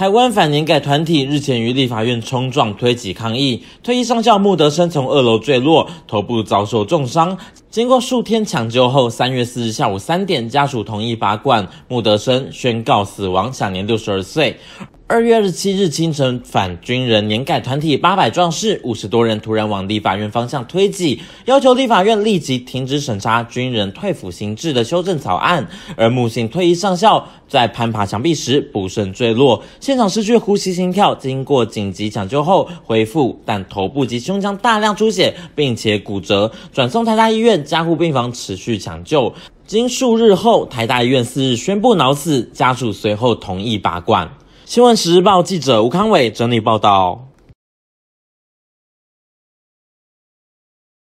台湾反年改团体日前于立法院冲撞推挤抗议，退役上校穆德生从二楼坠落，头部遭受重伤。经过数天抢救后，三月四日下午三点，家属同意拔罐，穆德生宣告死亡，享年六十二岁。二月二十七日清晨，反军人年改团体八百壮士五十多人突然往立法院方向推挤，要求立法院立即停止审查军人退辅行制的修正草案。而木姓退役上校在攀爬墙壁时不慎坠落，现场失去呼吸心跳，经过紧急抢救后恢复，但头部及胸腔大量出血，并且骨折，转送台大医院。加护病房持续抢救，经数日后，台大医院四日宣布脑死，家属随后同意拔罐。新闻时报记者吴康伟整理报道。